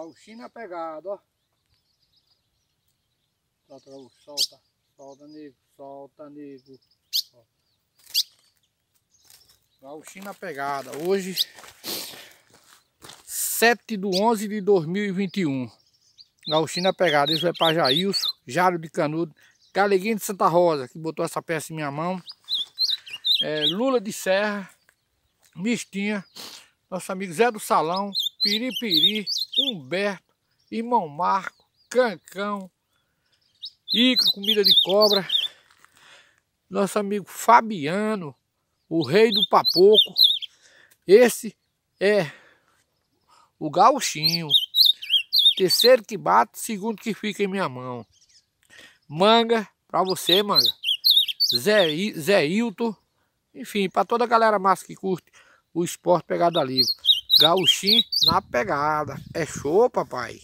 Gauchinho é pegada, ó. Solta, solta. Solta, nego. Solta, nego. Gauchinho é pegada. Hoje, 7 de 11 de 2021. Gauchinho pegada. Isso é para Jailson, Jário de Canudo, Galeguinho de Santa Rosa, que botou essa peça em minha mão. É, Lula de Serra, Mistinha, nosso amigo Zé do Salão, Piripiri, Humberto, Irmão Marco, Cancão, Icro, Comida de Cobra, nosso amigo Fabiano, o rei do papoco. Esse é o gauchinho. Terceiro que bate, segundo que fica em minha mão. Manga, pra você, manga. Zé, Zé Hilton, enfim, pra toda a galera massa que curte o esporte pegada livre. Gauchim na pegada. É show, papai.